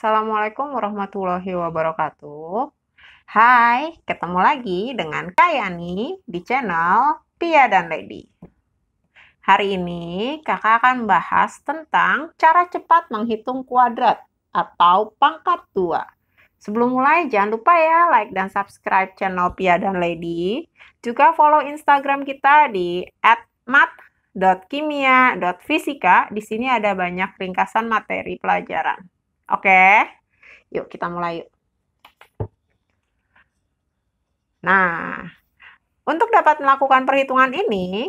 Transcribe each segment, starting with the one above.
Assalamualaikum warahmatullahi wabarakatuh. Hai, ketemu lagi dengan Kayani di channel Pia dan Lady. Hari ini kakak akan bahas tentang cara cepat menghitung kuadrat atau pangkat 2. Sebelum mulai, jangan lupa ya like dan subscribe channel Pia dan Lady. Juga follow Instagram kita di @mat.kimia.fisika. Di sini ada banyak ringkasan materi pelajaran. Oke, okay? yuk kita mulai yuk. Nah, untuk dapat melakukan perhitungan ini,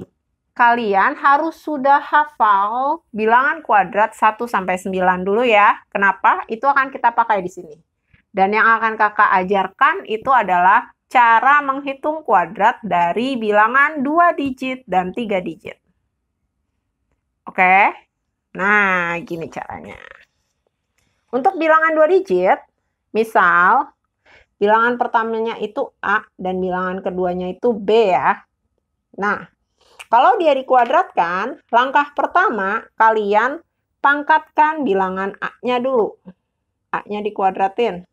kalian harus sudah hafal bilangan kuadrat 1 sampai 9 dulu ya. Kenapa? Itu akan kita pakai di sini. Dan yang akan kakak ajarkan itu adalah cara menghitung kuadrat dari bilangan 2 digit dan 3 digit. Oke? Nah, gini caranya. Untuk bilangan dua digit, misal bilangan pertamanya itu A dan bilangan keduanya itu B ya. Nah, kalau dia dikuadratkan, langkah pertama kalian pangkatkan bilangan A-nya dulu. A-nya dikuadratin.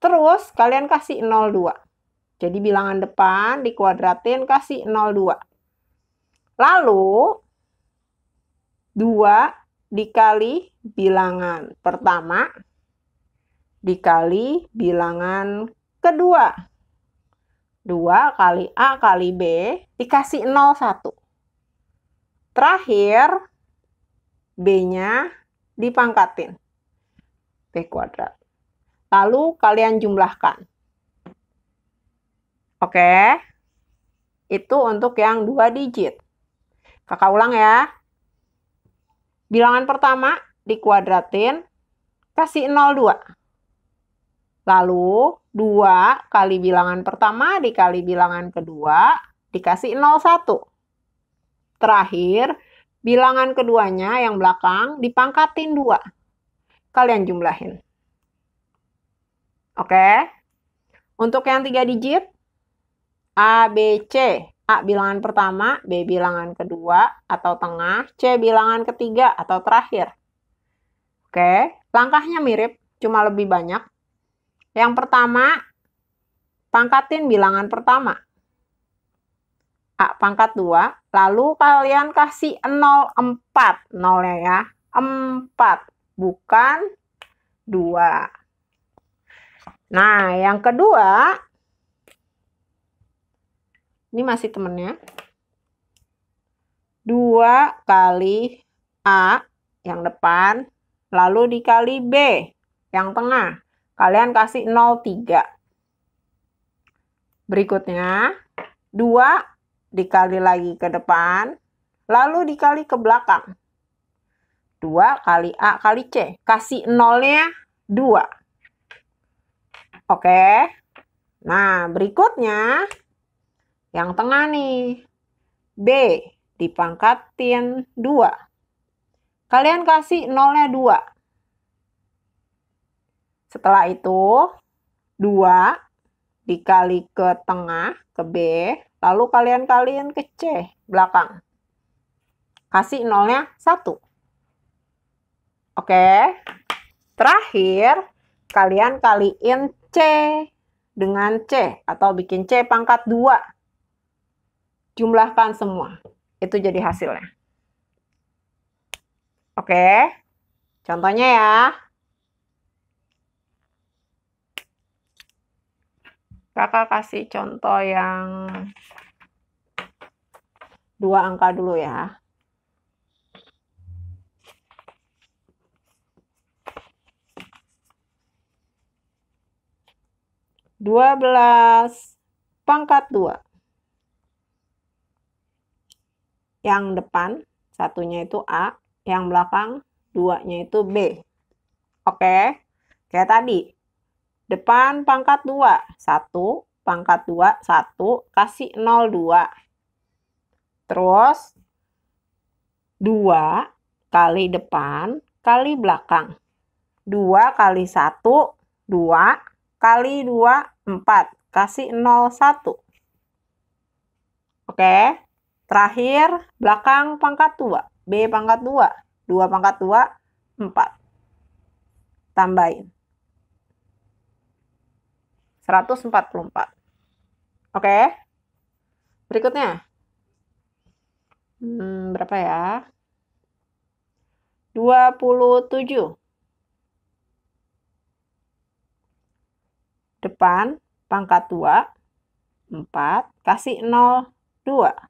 Terus kalian kasih 02. Jadi bilangan depan dikuadratin kasih 02. Lalu 2 dikali bilangan pertama dikali bilangan kedua. 2 kali A kali B dikasih satu Terakhir B-nya dipangkatin. B kuadrat. Lalu kalian jumlahkan. Oke. Itu untuk yang dua digit. Kakak ulang ya. Bilangan pertama dikuadratin, kasih 0,2. Lalu 2 kali bilangan pertama dikali bilangan kedua dikasih 0,1. Terakhir, bilangan keduanya yang belakang dipangkatin 2 kalian jumlahin. Oke. Untuk yang tiga digit A B C A bilangan pertama, B bilangan kedua atau tengah, C bilangan ketiga atau terakhir. Oke, langkahnya mirip, cuma lebih banyak. Yang pertama, pangkatin bilangan pertama. A pangkat 2, lalu kalian kasih nol 0-nya ya, 4, bukan 2. Nah, yang kedua, ini masih temennya. 2 kali A yang depan, lalu dikali B yang tengah. Kalian kasih 0,3. Berikutnya, 2 dikali lagi ke depan, lalu dikali ke belakang. 2 kali A kali C. Kasih nolnya 2. Oke. Nah, berikutnya yang tengah nih. B dipangkatin 2. Kalian kasih nolnya 2. Setelah itu 2 dikali ke tengah ke B, lalu kalian kalian ke C belakang. Kasih nolnya 1. Oke. Terakhir, kalian kaliin C dengan C atau bikin C pangkat 2 jumlahkan semua. Itu jadi hasilnya. Oke. Contohnya ya. Kakak kasih contoh yang dua angka dulu ya. Dua belas pangkat dua. yang depan satunya itu A, yang belakang duanya itu B. Oke, kayak tadi. Depan pangkat 2, 1, pangkat 2, 1, kasih 0, 2. Terus 2 kali depan kali belakang. 2 kali 1, 2 kali 2, 4. Kasih 0, 1. Oke. Terakhir, belakang pangkat 2. B pangkat 2. 2 pangkat 2, 4. Tambahin. 144. Oke. Berikutnya. Hmm, berapa ya? 27. Depan pangkat 2 4 kasih 0 2.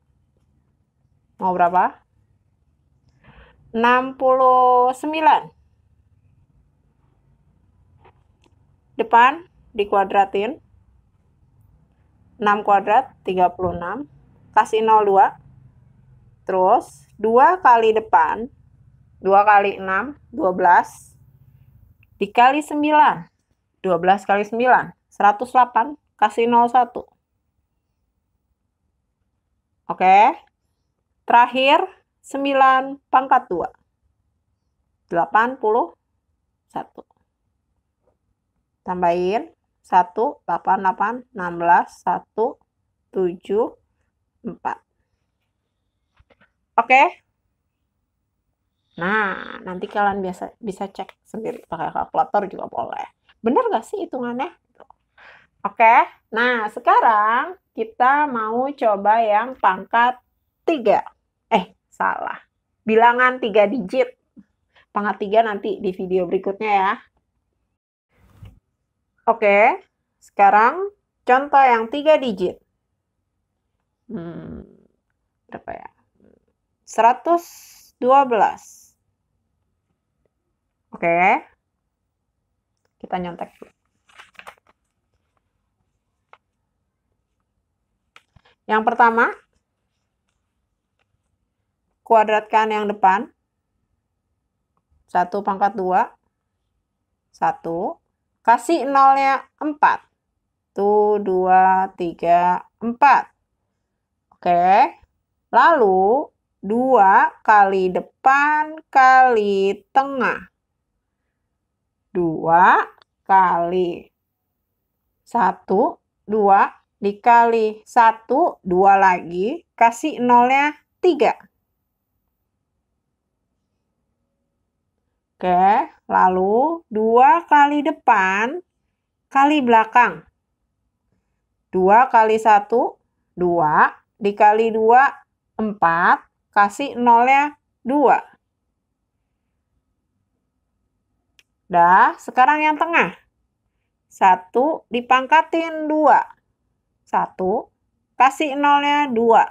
Mau berapa? 69. Depan dikuadratin. 6 kuadrat 36. Kasih 0 2. Terus 2 kali depan 2 kali 6 12 dikali 9 12 kali 9 108 kasih 1. Oke okay. Terakhir, 9 pangkat 2. 81. Tambahin 1, 8, 8, 16, 1, 7, 4. Oke. Nah, nanti kalian biasa bisa cek sendiri pakai kalkulator juga boleh. Bener gak sih hitungannya? Oke. Nah, sekarang kita mau coba yang pangkat tiga. Eh, salah. Bilangan tiga digit. Pangkat tiga nanti di video berikutnya ya. Oke, sekarang contoh yang tiga digit. Hmm, berapa ya? 112. Oke. Kita nyontek dulu. Yang pertama, kuadratkan yang depan. 1 pangkat 2. 1. Kasih nolnya 4. 1, 2, 3, 4. Oke. Lalu 2 kali depan kali tengah. 2 kali 1, 2 dikali 1, 2 lagi, kasih nolnya 3. Oke, lalu dua kali depan kali belakang. Dua kali satu, dua. Dikali dua, empat. Kasih nolnya dua. Dah, sekarang yang tengah. Satu dipangkatin dua. Satu, kasih nolnya dua.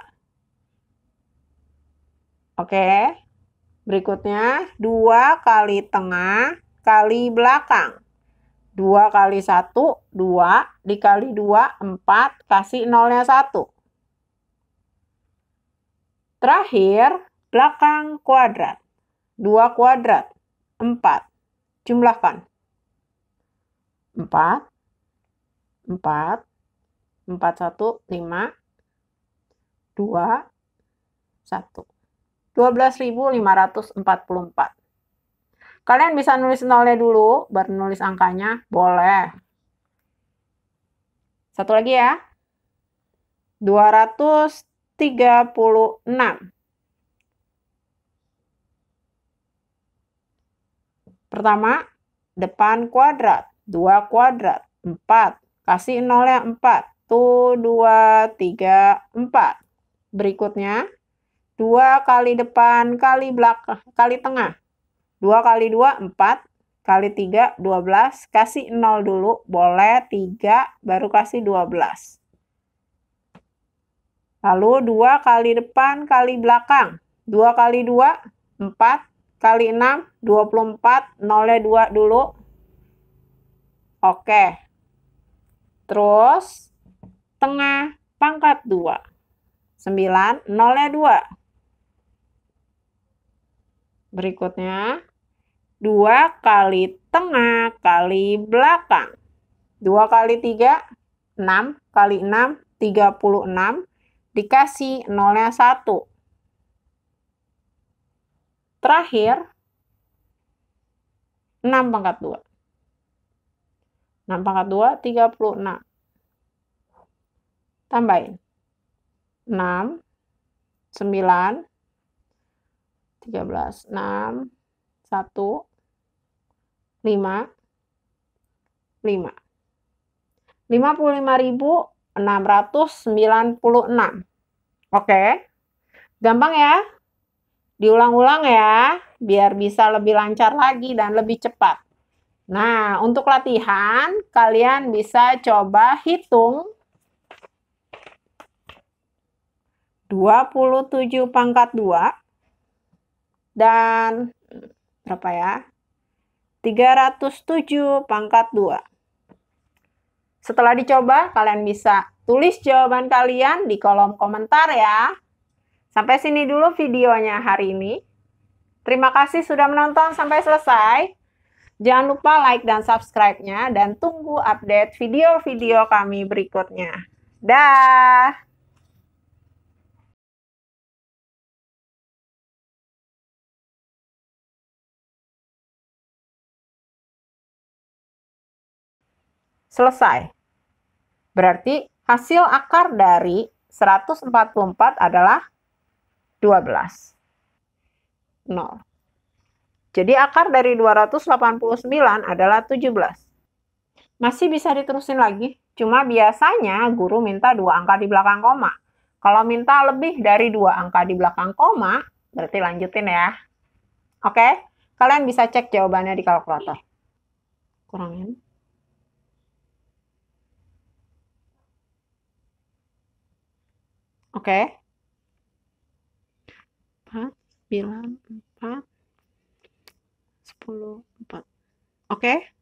Oke, Berikutnya 2 kali tengah kali belakang. 2 kali 1, 2. Dikali 2, 4. Kasih nolnya 1. Terakhir, belakang kuadrat. 2 kuadrat, 4. Jumlahkan. 4, 4, 4, 1, 5, 2, 1. 12.544. Kalian bisa nulis nolnya dulu, baru nulis angkanya. Boleh. Satu lagi ya. 236. Pertama, depan kuadrat. dua kuadrat. empat Kasih nolnya empat 1, dua tiga empat Berikutnya, 2 kali depan kali belakang kali tengah. 2 kali 2 4 kali 3 12 kasih 0 dulu boleh 3 baru kasih 12. Lalu 2 kali depan kali belakang. 2 kali 2 4 kali 6 24 0-nya 2 dulu. Oke. Terus tengah pangkat 2. 9 0-nya 2. Berikutnya, dua kali tengah kali belakang. dua kali tiga enam kali enam tiga puluh enam Dikasih nolnya satu Terakhir, enam pangkat dua enam pangkat dua tiga puluh enam Tambahin. 6, 9, 13 6 1 5 5 55.696 Oke gampang ya diulang-ulang ya biar bisa lebih lancar lagi dan lebih cepat Nah, untuk latihan, kalian bisa coba hitung 27 pangkat 2 dan berapa ya? 307 pangkat 2. Setelah dicoba, kalian bisa tulis jawaban kalian di kolom komentar ya. Sampai sini dulu videonya hari ini. Terima kasih sudah menonton sampai selesai. Jangan lupa like dan subscribe-nya dan tunggu update video-video kami berikutnya. Dah. selesai. Berarti hasil akar dari 144 adalah 12. 0. Jadi akar dari 289 adalah 17. Masih bisa diterusin lagi, cuma biasanya guru minta dua angka di belakang koma. Kalau minta lebih dari dua angka di belakang koma, berarti lanjutin ya. Oke, kalian bisa cek jawabannya di kalkulator. Kurangin. Oke. empat sembilan empat sepuluh empat Oke.